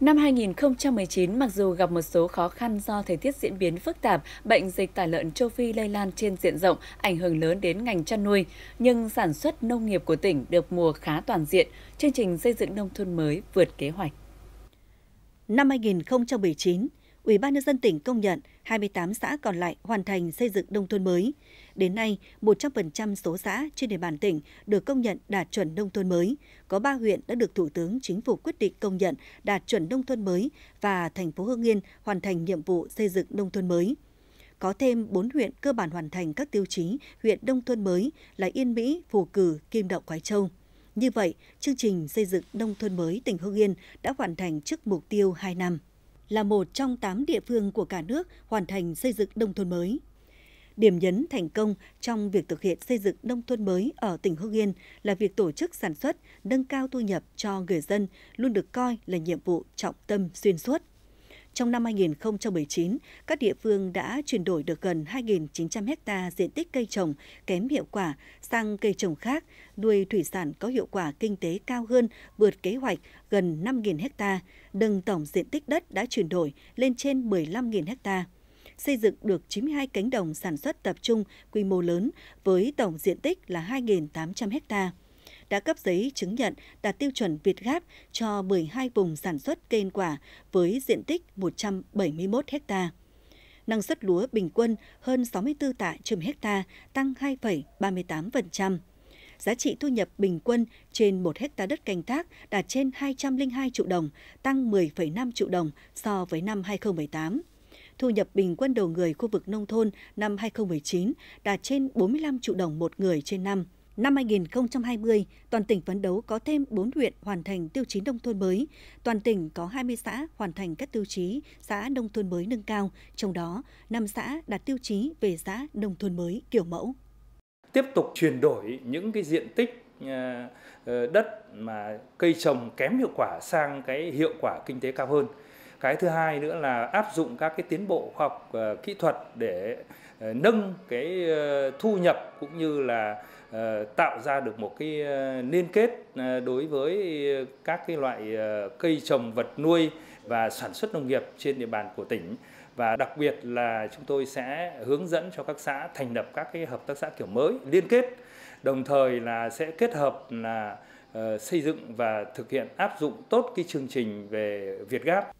Năm 2019, mặc dù gặp một số khó khăn do thời tiết diễn biến phức tạp, bệnh dịch tả lợn châu Phi lây lan trên diện rộng, ảnh hưởng lớn đến ngành chăn nuôi, nhưng sản xuất nông nghiệp của tỉnh được mùa khá toàn diện, chương trình xây dựng nông thôn mới vượt kế hoạch. Năm 2019, Ủy ban nhân dân tỉnh công nhận 28 xã còn lại hoàn thành xây dựng nông thôn mới. Đến nay, 100% số xã trên địa bàn tỉnh được công nhận đạt chuẩn nông thôn mới. Có 3 huyện đã được Thủ tướng Chính phủ quyết định công nhận đạt chuẩn nông thôn mới và thành phố Hưng Yên hoàn thành nhiệm vụ xây dựng nông thôn mới. Có thêm 4 huyện cơ bản hoàn thành các tiêu chí huyện nông thôn mới là Yên Mỹ, Phù Cử, Kim Động, Quái Châu. Như vậy, chương trình xây dựng nông thôn mới tỉnh Hưng Yên đã hoàn thành trước mục tiêu 2 năm là một trong 8 địa phương của cả nước hoàn thành xây dựng nông thôn mới. Điểm nhấn thành công trong việc thực hiện xây dựng nông thôn mới ở tỉnh Hưng Yên là việc tổ chức sản xuất, nâng cao thu nhập cho người dân luôn được coi là nhiệm vụ trọng tâm xuyên suốt trong năm 2019, các địa phương đã chuyển đổi được gần 2.900 ha diện tích cây trồng kém hiệu quả sang cây trồng khác, nuôi thủy sản có hiệu quả kinh tế cao hơn, vượt kế hoạch gần 5.000 ha, nâng tổng diện tích đất đã chuyển đổi lên trên 15.000 ha xây dựng được 92 cánh đồng sản xuất tập trung quy mô lớn với tổng diện tích là 2.800 hectare đã cấp giấy chứng nhận đạt tiêu chuẩn Việt Gáp cho 12 vùng sản xuất cây ăn quả với diện tích 171 ha. Năng suất lúa bình quân hơn 64 tạ trên ha, tăng 2,38%. Giá trị thu nhập bình quân trên 1 ha đất canh tác đạt trên 202 triệu đồng, tăng 10,5 triệu đồng so với năm 2018 thu nhập bình quân đầu người khu vực nông thôn năm 2019 đạt trên 45 triệu đồng một người trên năm. Năm 2020, toàn tỉnh phấn đấu có thêm 4 huyện hoàn thành tiêu chí nông thôn mới. Toàn tỉnh có 20 xã hoàn thành các tiêu chí xã nông thôn mới nâng cao, trong đó 5 xã đạt tiêu chí về xã nông thôn mới kiểu mẫu. Tiếp tục chuyển đổi những cái diện tích ờ, ờ, đất mà cây trồng kém hiệu quả sang cái hiệu quả kinh tế cao hơn. Cái thứ hai nữa là áp dụng các cái tiến bộ khoa học ờ, kỹ thuật để nâng cái thu nhập cũng như là Ờ, tạo ra được một cái ờ, liên kết ờ, đối với các cái loại cây trồng vật nuôi và sản xuất nông nghiệp trên địa bàn của tỉnh và đặc biệt là chúng tôi sẽ hướng dẫn cho các xã thành lập các cái hợp tác xã kiểu mới liên kết đồng thời là sẽ kết hợp là xây dựng và thực hiện áp dụng tốt cái chương trình về Việt Gáp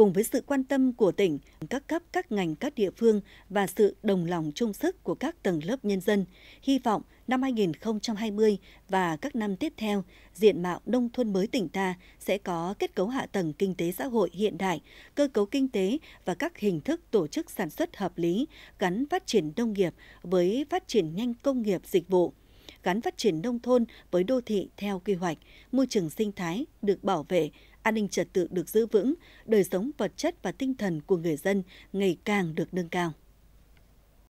cùng với sự quan tâm của tỉnh, các cấp, các ngành, các địa phương và sự đồng lòng chung sức của các tầng lớp nhân dân, hy vọng năm 2020 và các năm tiếp theo, diện mạo nông thôn mới tỉnh ta sẽ có kết cấu hạ tầng kinh tế xã hội hiện đại, cơ cấu kinh tế và các hình thức tổ chức sản xuất hợp lý, gắn phát triển nông nghiệp với phát triển nhanh công nghiệp dịch vụ gắn phát triển nông thôn với đô thị theo quy hoạch, môi trường sinh thái được bảo vệ, an ninh trật tự được giữ vững, đời sống vật chất và tinh thần của người dân ngày càng được nâng cao.